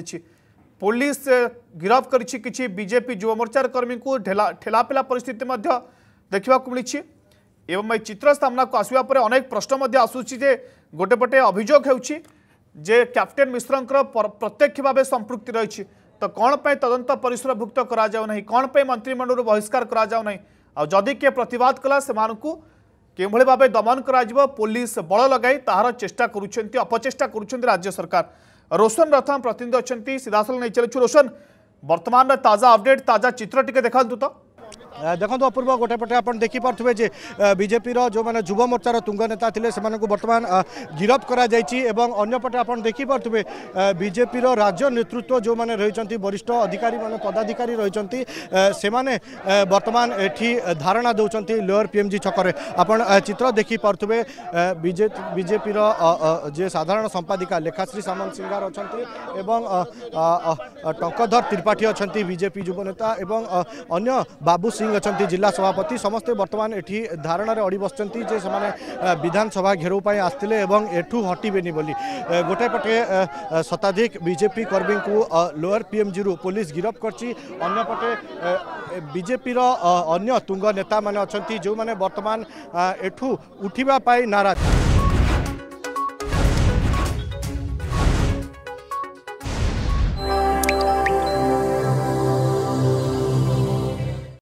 police गिरफ्त कर किसी बीजेपी युव मोर्चार कर्मी को ठेला ठेला पेला देखा मिली एवं ये चित्र सामना को आसवा पर अनेक प्रश्न आसूँ गोटेपटे अभोग हो कैप्टेन मिश्र प्रत्यक्ष भाव संपुक्त रही तो कौनपाई तदंत परिसर परिसरभुक्त करना पर मंत्रिमंडल बहिष्कार करदि किए प्रतिवाद कला से कि भाव दमन कर पुलिस बल लगे तहार चेषा करपचेषा कर राज्य सरकार रोशन रथम प्रतिनिधि अच्छा सीधासल नहीं चलु रोशन बर्तमान ताजा अपडेट ताजा चित्र टी देखा तो ଦେଖନ୍ତୁ ଅପୂର୍ବ ଗୋଟେ ପଟେ ଆପଣ ଦେଖିପାରୁଥିବେ ଯେ ବିଜେପିର ଯେଉଁମାନେ ଯୁବ ମୋର୍ଚ୍ଚାର ତୁଙ୍ଗ ନେତା ଥିଲେ ସେମାନଙ୍କୁ ବର୍ତ୍ତମାନ ଗିରଫ କରାଯାଇଛି ଏବଂ ଅନ୍ୟପଟେ ଆପଣ ଦେଖିପାରୁଥିବେ ବିଜେପିର ରାଜ୍ୟ ନେତୃତ୍ୱ ଯେଉଁମାନେ ରହିଛନ୍ତି ବରିଷ୍ଠ ଅଧିକାରୀମାନେ ପଦାଧିକାରୀ ରହିଛନ୍ତି ସେମାନେ ବର୍ତ୍ତମାନ ଏଠି ଧାରଣା ଦେଉଛନ୍ତି ଲୋୟର ପିଏମ୍ଜି ଛକରେ ଆପଣ ଚିତ୍ର ଦେଖିପାରୁଥିବେ ବିଜେପିର ଯେ ସାଧାରଣ ସମ୍ପାଦିକା ଲେଖାଶ୍ରୀ ସାମନ୍ତ ସିଙ୍ଗାର ଅଛନ୍ତି ଏବଂ ଟଙ୍କଧର ତ୍ରିପାଠୀ ଅଛନ୍ତି ବିଜେପି ଯୁବ ନେତା ଏବଂ ଅନ୍ୟ ବାବୁ सिंह अच्छा जिला सभापति समस्ते बर्तमान एटी धारणा अड़ बस जे से विधानसभा घेरोप आसते एठू हटबेनि गोटे पटे शताधिक बीजेपी कर्मी को लोअर पीएमजी रु पुलिस गिरफ्त करपटे बीजेपी अन्य तुंग नेता मैंने जो मैंने वर्तमान एठू उठापी नाराज